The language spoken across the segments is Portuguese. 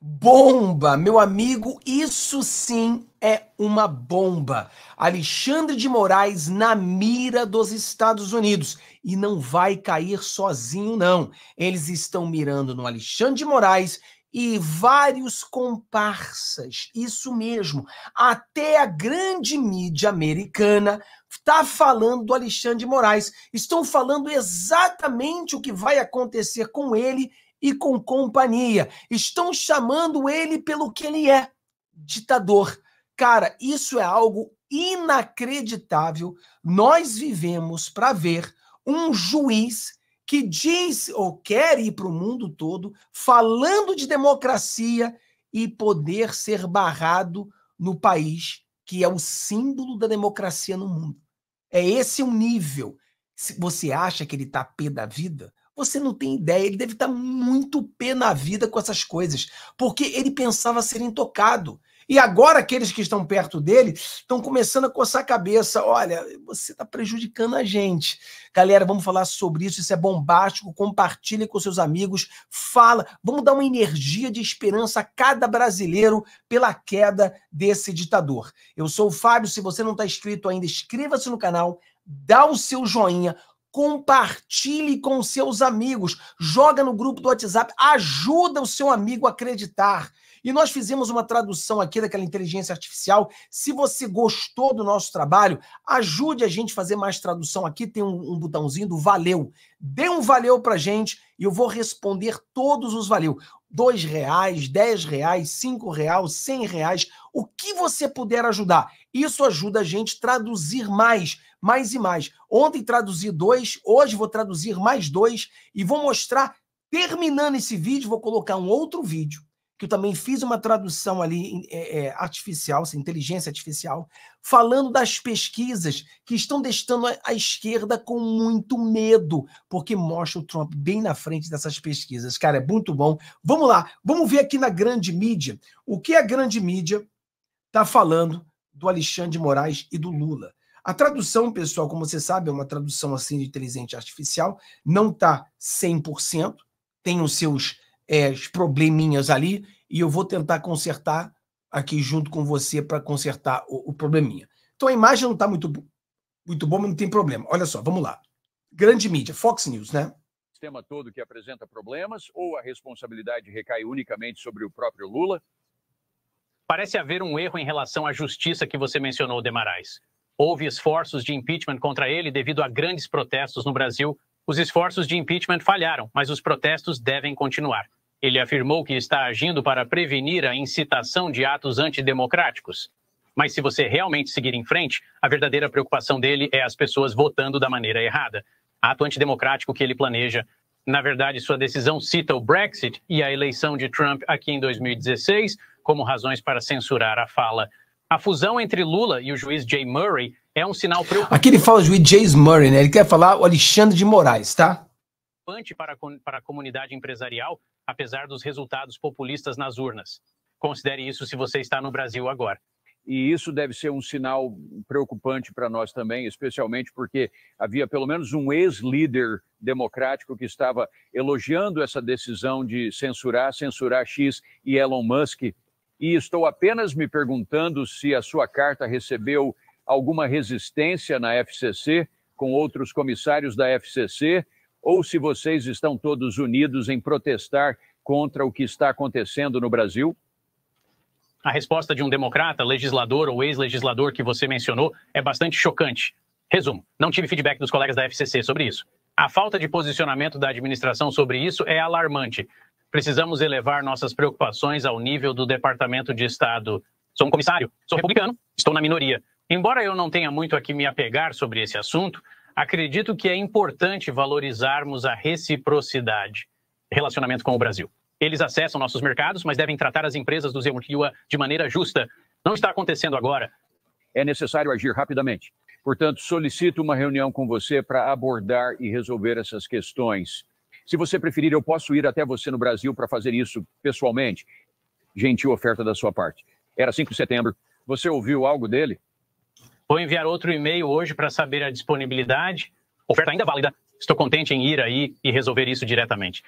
Bomba, meu amigo, isso sim é uma bomba. Alexandre de Moraes na mira dos Estados Unidos. E não vai cair sozinho, não. Eles estão mirando no Alexandre de Moraes e vários comparsas. Isso mesmo. Até a grande mídia americana está falando do Alexandre de Moraes. Estão falando exatamente o que vai acontecer com ele e com companhia. Estão chamando ele pelo que ele é, ditador. Cara, isso é algo inacreditável. Nós vivemos para ver um juiz que diz ou quer ir para o mundo todo falando de democracia e poder ser barrado no país que é o símbolo da democracia no mundo. É esse o nível. Você acha que ele está pé da vida? Você não tem ideia, ele deve estar muito pé na vida com essas coisas, porque ele pensava ser intocado. E agora aqueles que estão perto dele estão começando a coçar a cabeça. Olha, você está prejudicando a gente. Galera, vamos falar sobre isso. Isso é bombástico. Compartilhe com seus amigos. Fala. Vamos dar uma energia de esperança a cada brasileiro pela queda desse ditador. Eu sou o Fábio. Se você não está inscrito ainda, inscreva-se no canal, dá o seu joinha compartilhe com seus amigos, joga no grupo do WhatsApp, ajuda o seu amigo a acreditar. E nós fizemos uma tradução aqui daquela inteligência artificial. Se você gostou do nosso trabalho, ajude a gente a fazer mais tradução aqui. Tem um, um botãozinho do valeu. Dê um valeu pra gente e eu vou responder todos os valeu. Dois reais, dez reais, cinco reais, cem reais, o que você puder ajudar. Isso ajuda a gente a traduzir mais mais e mais. Ontem traduzi dois, hoje vou traduzir mais dois e vou mostrar. Terminando esse vídeo, vou colocar um outro vídeo que eu também fiz uma tradução ali é, é, artificial, assim, inteligência artificial, falando das pesquisas que estão deixando a esquerda com muito medo, porque mostra o Trump bem na frente dessas pesquisas. Cara, é muito bom. Vamos lá, vamos ver aqui na grande mídia o que a grande mídia está falando do Alexandre de Moraes e do Lula. A tradução, pessoal, como você sabe, é uma tradução assim de inteligente artificial, não está 100%, tem os seus é, probleminhas ali, e eu vou tentar consertar aqui junto com você para consertar o, o, probleminha. Então a imagem não está muito, muito boa, mas não tem problema. Olha só, vamos lá. Grande mídia, Fox News, né? Sistema todo que apresenta problemas ou a responsabilidade recai unicamente sobre o próprio Lula? Parece haver um erro em relação à justiça que você mencionou, Demarais. Houve esforços de impeachment contra ele devido a grandes protestos no Brasil. Os esforços de impeachment falharam, mas os protestos devem continuar. Ele afirmou que está agindo para prevenir a incitação de atos antidemocráticos. Mas se você realmente seguir em frente, a verdadeira preocupação dele é as pessoas votando da maneira errada. Ato antidemocrático que ele planeja. Na verdade, sua decisão cita o Brexit e a eleição de Trump aqui em 2016 como razões para censurar a fala a fusão entre Lula e o juiz Jay Murray é um sinal preocupante. Aqui ele fala juiz Jay Murray, né? Ele quer falar o Alexandre de Moraes, tá? Para, para a comunidade empresarial, apesar dos resultados populistas nas urnas. Considere isso se você está no Brasil agora. E isso deve ser um sinal preocupante para nós também, especialmente porque havia pelo menos um ex-líder democrático que estava elogiando essa decisão de censurar, censurar X e Elon Musk e estou apenas me perguntando se a sua carta recebeu alguma resistência na FCC com outros comissários da FCC ou se vocês estão todos unidos em protestar contra o que está acontecendo no Brasil? A resposta de um democrata, legislador ou ex-legislador que você mencionou é bastante chocante. Resumo: não tive feedback dos colegas da FCC sobre isso. A falta de posicionamento da administração sobre isso é alarmante precisamos elevar nossas preocupações ao nível do Departamento de Estado. Sou um comissário, sou republicano, estou na minoria. Embora eu não tenha muito a que me apegar sobre esse assunto, acredito que é importante valorizarmos a reciprocidade relacionamento com o Brasil. Eles acessam nossos mercados, mas devem tratar as empresas do Zeunliwa de maneira justa. Não está acontecendo agora. É necessário agir rapidamente. Portanto, solicito uma reunião com você para abordar e resolver essas questões. Se você preferir, eu posso ir até você no Brasil para fazer isso pessoalmente. Gentil oferta da sua parte. Era 5 de setembro. Você ouviu algo dele? Vou enviar outro e-mail hoje para saber a disponibilidade. Oferta ainda válida. Estou contente em ir aí e resolver isso diretamente.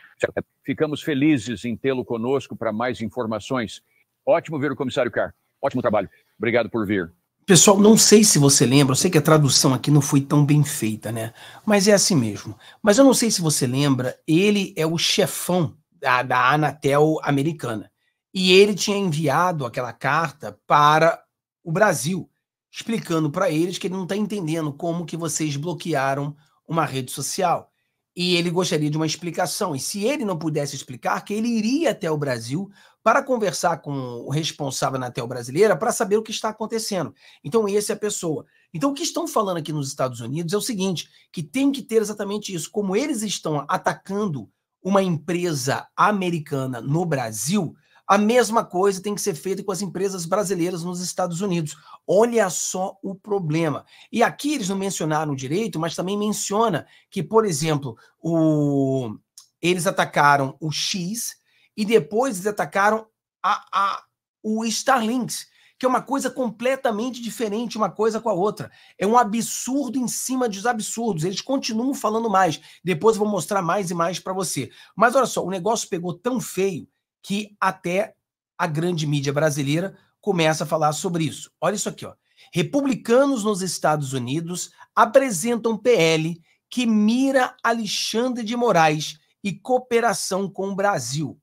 Ficamos felizes em tê-lo conosco para mais informações. Ótimo ver o comissário Carr. Ótimo trabalho. Obrigado por vir. Pessoal, não sei se você lembra, eu sei que a tradução aqui não foi tão bem feita, né? Mas é assim mesmo. Mas eu não sei se você lembra, ele é o chefão da, da Anatel americana. E ele tinha enviado aquela carta para o Brasil, explicando para eles que ele não está entendendo como que vocês bloquearam uma rede social. E ele gostaria de uma explicação. E se ele não pudesse explicar, que ele iria até o Brasil para conversar com o responsável na TEL brasileira para saber o que está acontecendo. Então, esse é a pessoa. Então, o que estão falando aqui nos Estados Unidos é o seguinte: que tem que ter exatamente isso. Como eles estão atacando uma empresa americana no Brasil, a mesma coisa tem que ser feita com as empresas brasileiras nos Estados Unidos. Olha só o problema. E aqui eles não mencionaram direito, mas também menciona que, por exemplo, o... eles atacaram o X, e depois eles atacaram a, a, o Starlinks, que é uma coisa completamente diferente uma coisa com a outra. É um absurdo em cima dos absurdos. Eles continuam falando mais. Depois eu vou mostrar mais e mais para você. Mas olha só, o negócio pegou tão feio que até a grande mídia brasileira começa a falar sobre isso. Olha isso aqui, ó. Republicanos nos Estados Unidos apresentam PL que mira Alexandre de Moraes e cooperação com o Brasil.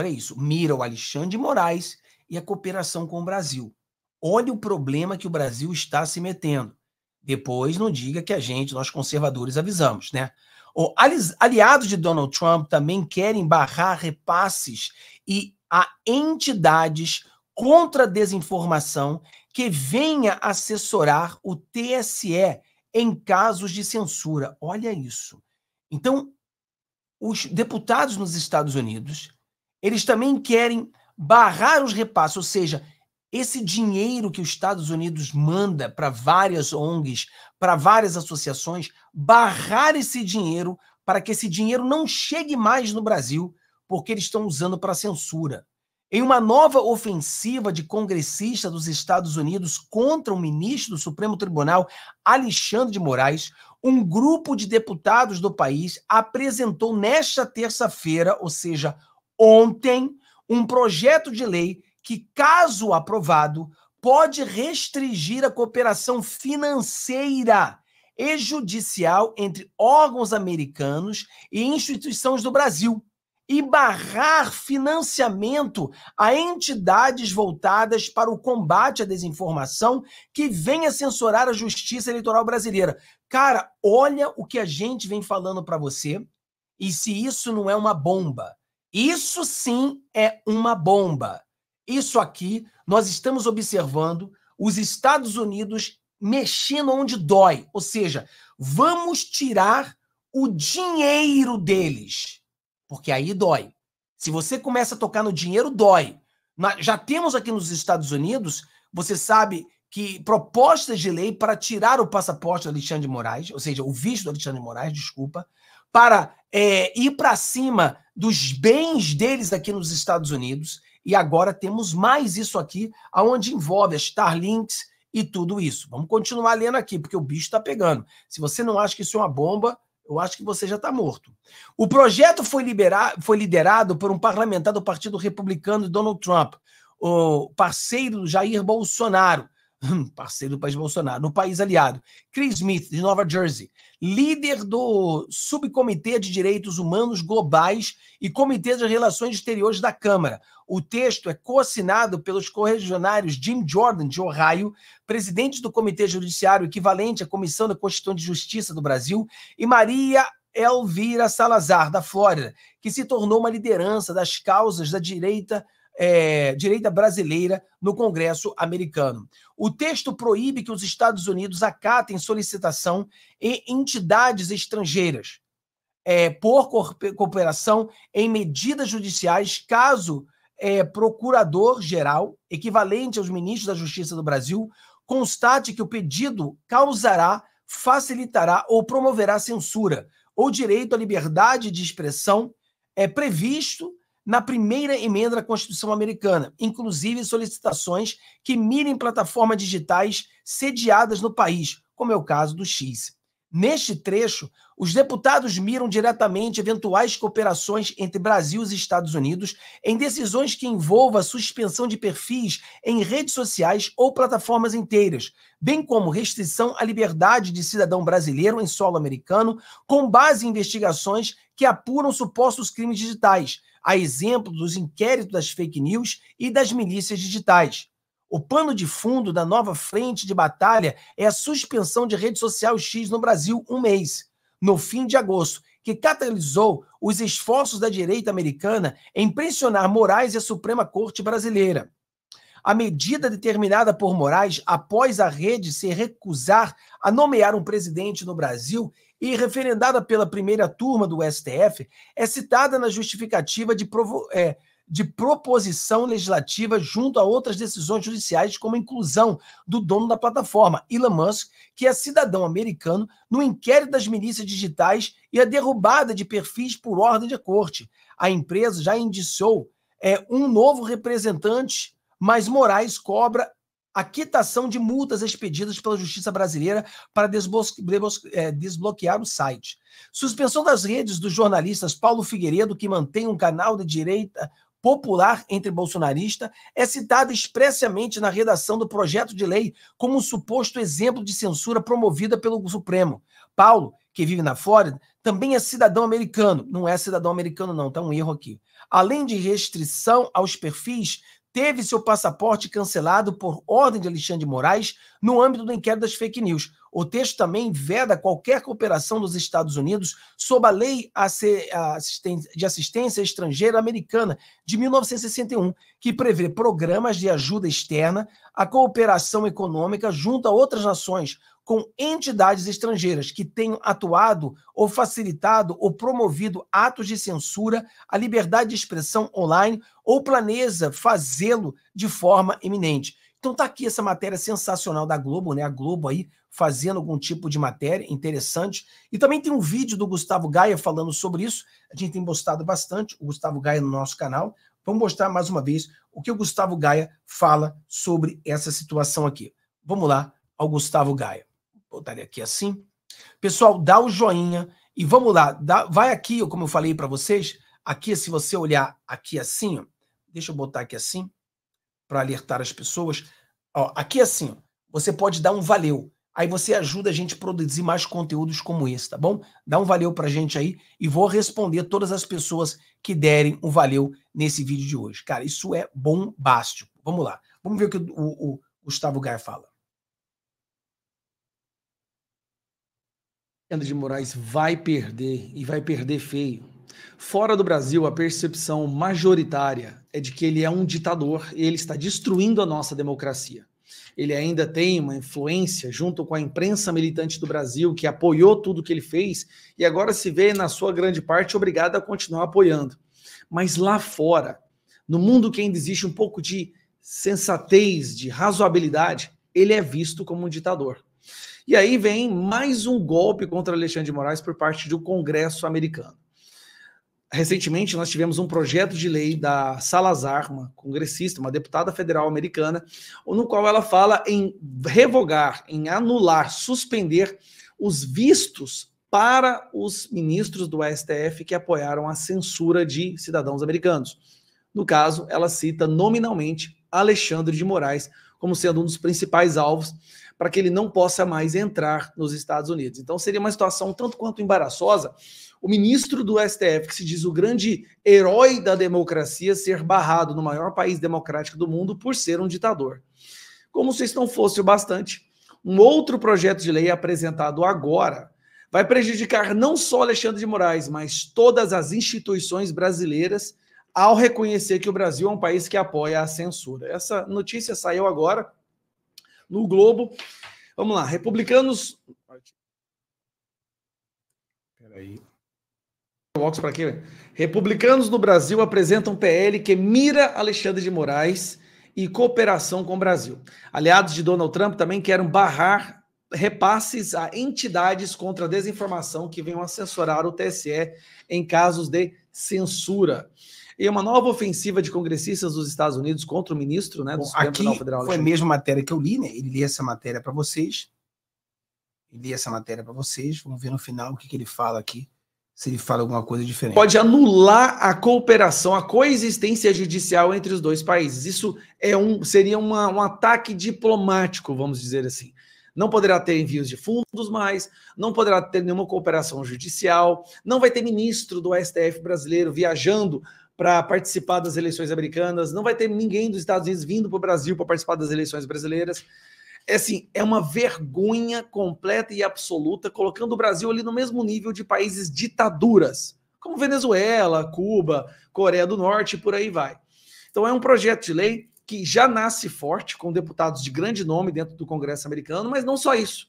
Olha isso, mira o Alexandre de Moraes e a cooperação com o Brasil. Olha o problema que o Brasil está se metendo. Depois não diga que a gente, nós conservadores, avisamos, né? aliados de Donald Trump também querem barrar repasses e a entidades contra a desinformação que venha assessorar o TSE em casos de censura. Olha isso. Então, os deputados nos Estados Unidos eles também querem barrar os repassos, ou seja, esse dinheiro que os Estados Unidos manda para várias ONGs, para várias associações, barrar esse dinheiro para que esse dinheiro não chegue mais no Brasil, porque eles estão usando para censura. Em uma nova ofensiva de congressistas dos Estados Unidos contra o ministro do Supremo Tribunal, Alexandre de Moraes, um grupo de deputados do país apresentou nesta terça-feira, ou seja, ontem um projeto de lei que, caso aprovado, pode restringir a cooperação financeira e judicial entre órgãos americanos e instituições do Brasil e barrar financiamento a entidades voltadas para o combate à desinformação que venha censurar a justiça eleitoral brasileira. Cara, olha o que a gente vem falando para você e se isso não é uma bomba. Isso sim é uma bomba. Isso aqui nós estamos observando os Estados Unidos mexendo onde dói, ou seja, vamos tirar o dinheiro deles, porque aí dói. Se você começa a tocar no dinheiro, dói. Já temos aqui nos Estados Unidos, você sabe que propostas de lei para tirar o passaporte do Alexandre de Moraes, ou seja, o visto do Alexandre de Moraes, desculpa, para é, ir para cima dos bens deles aqui nos Estados Unidos. E agora temos mais isso aqui, aonde envolve as Starlinks e tudo isso. Vamos continuar lendo aqui, porque o bicho está pegando. Se você não acha que isso é uma bomba, eu acho que você já está morto. O projeto foi, liberado, foi liderado por um parlamentar do Partido Republicano Donald Trump, o parceiro do Jair Bolsonaro, parceiro do país Bolsonaro, no país aliado. Chris Smith, de Nova Jersey, líder do Subcomitê de Direitos Humanos Globais e Comitê de Relações Exteriores da Câmara. O texto é coassinado pelos correligionários Jim Jordan, de Ohio, presidente do Comitê Judiciário equivalente à Comissão da Constituição de Justiça do Brasil, e Maria Elvira Salazar, da Flórida, que se tornou uma liderança das causas da direita é, direita brasileira no Congresso americano. O texto proíbe que os Estados Unidos acatem solicitação e entidades estrangeiras é, por cooperação em medidas judiciais caso é, procurador-geral, equivalente aos ministros da Justiça do Brasil, constate que o pedido causará, facilitará ou promoverá censura ou direito à liberdade de expressão é previsto na primeira emenda da Constituição Americana, inclusive solicitações que mirem plataformas digitais sediadas no país, como é o caso do X. Neste trecho, os deputados miram diretamente eventuais cooperações entre Brasil e Estados Unidos em decisões que envolvam a suspensão de perfis em redes sociais ou plataformas inteiras, bem como restrição à liberdade de cidadão brasileiro em solo americano, com base em investigações que apuram supostos crimes digitais, a exemplo dos inquéritos das fake news e das milícias digitais. O pano de fundo da nova frente de batalha é a suspensão de rede social X no Brasil um mês, no fim de agosto, que catalisou os esforços da direita americana em pressionar Moraes e a Suprema Corte brasileira. A medida determinada por Moraes após a rede se recusar a nomear um presidente no Brasil e referendada pela primeira turma do STF, é citada na justificativa de, é, de proposição legislativa junto a outras decisões judiciais, como a inclusão do dono da plataforma, Elon Musk, que é cidadão americano, no inquérito das milícias digitais e a derrubada de perfis por ordem de corte. A empresa já indiciou é, um novo representante, mas Moraes cobra a quitação de multas expedidas pela Justiça Brasileira para é, desbloquear o site. Suspensão das redes dos jornalistas Paulo Figueiredo, que mantém um canal de direita popular entre bolsonarista, é citada expressamente na redação do projeto de lei como um suposto exemplo de censura promovida pelo Supremo. Paulo, que vive na Flórida, também é cidadão americano. Não é cidadão americano, não, tá um erro aqui. Além de restrição aos perfis, teve seu passaporte cancelado por ordem de Alexandre de Moraes no âmbito do inquérito das fake news. O texto também veda qualquer cooperação dos Estados Unidos sob a Lei de Assistência Estrangeira Americana de 1961, que prevê programas de ajuda externa à cooperação econômica junto a outras nações, com entidades estrangeiras que tenham atuado ou facilitado ou promovido atos de censura à liberdade de expressão online ou planeja fazê-lo de forma iminente. Então tá aqui essa matéria sensacional da Globo, né? A Globo aí fazendo algum tipo de matéria interessante. E também tem um vídeo do Gustavo Gaia falando sobre isso. A gente tem postado bastante o Gustavo Gaia no nosso canal. Vamos mostrar mais uma vez o que o Gustavo Gaia fala sobre essa situação aqui. Vamos lá ao Gustavo Gaia botar aqui assim. Pessoal, dá o joinha e vamos lá. Dá, vai aqui, como eu falei para vocês, aqui se você olhar aqui assim, ó, deixa eu botar aqui assim para alertar as pessoas. Ó, aqui assim, ó, você pode dar um valeu. Aí você ajuda a gente a produzir mais conteúdos como esse, tá bom? Dá um valeu a gente aí e vou responder todas as pessoas que derem um valeu nesse vídeo de hoje. Cara, isso é bombástico. Vamos lá. Vamos ver o que o, o Gustavo Gaia fala. Alexandre de Moraes vai perder e vai perder feio. Fora do Brasil, a percepção majoritária é de que ele é um ditador e ele está destruindo a nossa democracia. Ele ainda tem uma influência junto com a imprensa militante do Brasil, que apoiou tudo que ele fez e agora se vê, na sua grande parte, obrigado a continuar apoiando. Mas lá fora, no mundo que ainda existe um pouco de sensatez, de razoabilidade, ele é visto como um ditador. E aí vem mais um golpe contra Alexandre de Moraes por parte do Congresso americano. Recentemente, nós tivemos um projeto de lei da Salazar, uma congressista, uma deputada federal americana, no qual ela fala em revogar, em anular, suspender os vistos para os ministros do STF que apoiaram a censura de cidadãos americanos. No caso, ela cita nominalmente Alexandre de Moraes como sendo um dos principais alvos, para que ele não possa mais entrar nos Estados Unidos. Então seria uma situação tanto quanto embaraçosa o ministro do STF, que se diz o grande herói da democracia, ser barrado no maior país democrático do mundo por ser um ditador. Como se isso não fosse o bastante, um outro projeto de lei apresentado agora vai prejudicar não só Alexandre de Moraes, mas todas as instituições brasileiras ao reconhecer que o Brasil é um país que apoia a censura. Essa notícia saiu agora no Globo. Vamos lá, republicanos. Peraí. Box para quê? Republicanos no Brasil apresentam PL que mira Alexandre de Moraes e cooperação com o Brasil. Aliados de Donald Trump também querem barrar repasses a entidades contra a desinformação que venham censurar o TSE em casos de censura. E uma nova ofensiva de congressistas dos Estados Unidos contra o ministro né, do Bom, Supremo aqui Tribunal Federal. Foi a mesma matéria que eu li, né? Ele li essa matéria para vocês. Ele li essa matéria para vocês. Vamos ver no final o que, que ele fala aqui se ele fala alguma coisa diferente. Pode anular a cooperação, a coexistência judicial entre os dois países. Isso é um, seria uma, um ataque diplomático, vamos dizer assim. Não poderá ter envios de fundos mais, não poderá ter nenhuma cooperação judicial, não vai ter ministro do STF brasileiro viajando para participar das eleições americanas, não vai ter ninguém dos Estados Unidos vindo para o Brasil para participar das eleições brasileiras. É assim, é uma vergonha completa e absoluta, colocando o Brasil ali no mesmo nível de países ditaduras, como Venezuela, Cuba, Coreia do Norte e por aí vai. Então é um projeto de lei que já nasce forte com deputados de grande nome dentro do Congresso americano, mas não só isso.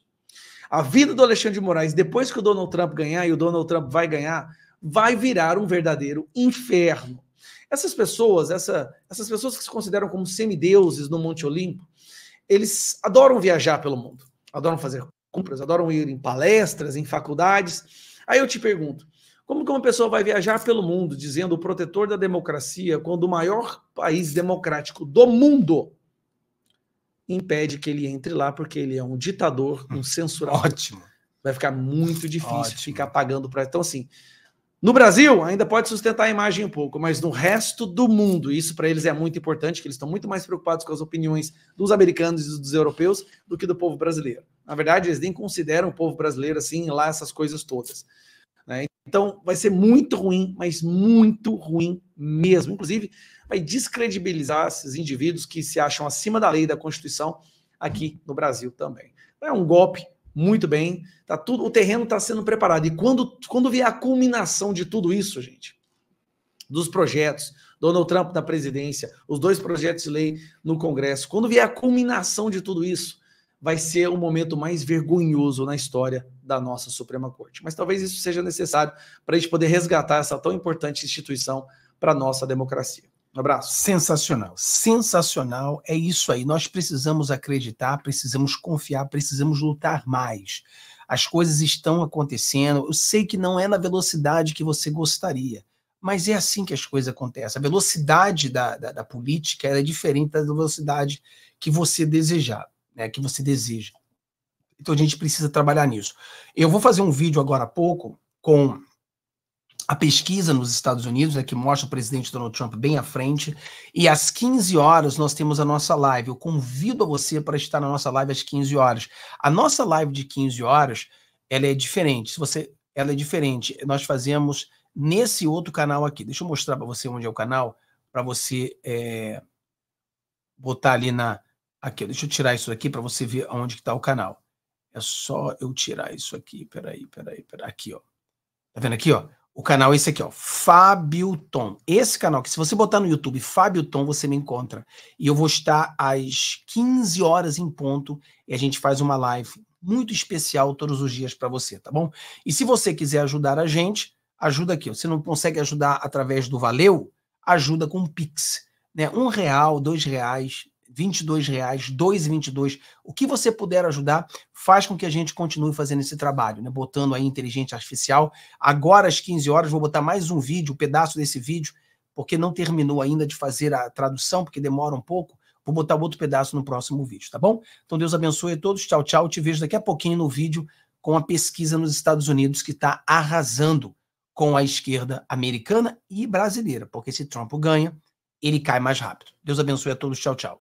A vida do Alexandre de Moraes, depois que o Donald Trump ganhar, e o Donald Trump vai ganhar, vai virar um verdadeiro inferno. Essas pessoas, essa, essas pessoas que se consideram como semideuses no Monte Olimpo, eles adoram viajar pelo mundo, adoram fazer compras, adoram ir em palestras, em faculdades. Aí eu te pergunto, como que uma pessoa vai viajar pelo mundo dizendo o protetor da democracia quando o maior país democrático do mundo impede que ele entre lá porque ele é um ditador, um hum, censurador? Ótimo. Vai ficar muito difícil Ótimo. ficar pagando para. Então, assim, no Brasil ainda pode sustentar a imagem um pouco, mas no resto do mundo, isso para eles é muito importante, que eles estão muito mais preocupados com as opiniões dos americanos e dos europeus do que do povo brasileiro. Na verdade, eles nem consideram o povo brasileiro assim lá essas coisas todas. Né? Então, vai ser muito ruim, mas muito ruim mesmo. Inclusive, vai descredibilizar esses indivíduos que se acham acima da lei da Constituição aqui no Brasil também. Então, é um golpe muito bem, tá tudo, o terreno está sendo preparado. E quando, quando vier a culminação de tudo isso, gente, dos projetos, Donald Trump na presidência, os dois projetos de lei no Congresso, quando vier a culminação de tudo isso, vai ser o momento mais vergonhoso na história da nossa Suprema Corte. Mas talvez isso seja necessário para a gente poder resgatar essa tão importante instituição para a nossa democracia. Um abraço. Sensacional, sensacional. É isso aí. Nós precisamos acreditar, precisamos confiar, precisamos lutar mais. As coisas estão acontecendo. Eu sei que não é na velocidade que você gostaria, mas é assim que as coisas acontecem. A velocidade da, da, da política é diferente da velocidade que você desejava né, que você deseja. Então a gente precisa trabalhar nisso. Eu vou fazer um vídeo agora há pouco com a pesquisa nos Estados Unidos, né, que mostra o presidente Donald Trump bem à frente, e às 15 horas nós temos a nossa live. Eu convido a você para estar na nossa live às 15 horas. A nossa live de 15 horas, ela é diferente. Se você, ela é diferente. Nós fazemos nesse outro canal aqui. Deixa eu mostrar para você onde é o canal, para você é, botar ali na, Aqui, deixa eu tirar isso aqui para você ver onde está o canal. É só eu tirar isso aqui. Peraí, peraí, peraí. Aqui, ó. Tá vendo aqui, ó? O canal é esse aqui, ó. Fábio Tom. Esse canal que se você botar no YouTube Fábio Tom, você me encontra. E eu vou estar às 15 horas em ponto e a gente faz uma live muito especial todos os dias para você, tá bom? E se você quiser ajudar a gente, ajuda aqui. Você não consegue ajudar através do Valeu? Ajuda com o Pix. Né? Um real, dois reais, 22 reais, 2,22. O que você puder ajudar faz com que a gente continue fazendo esse trabalho, né? Botando aí inteligência artificial. Agora às 15 horas vou botar mais um vídeo, um pedaço desse vídeo, porque não terminou ainda de fazer a tradução, porque demora um pouco. Vou botar outro pedaço no próximo vídeo, tá bom? Então Deus abençoe a todos. Tchau, tchau. Te vejo daqui a pouquinho no vídeo com a pesquisa nos Estados Unidos que está arrasando com a esquerda americana e brasileira, porque se Trump ganha, ele cai mais rápido. Deus abençoe a todos. Tchau, tchau.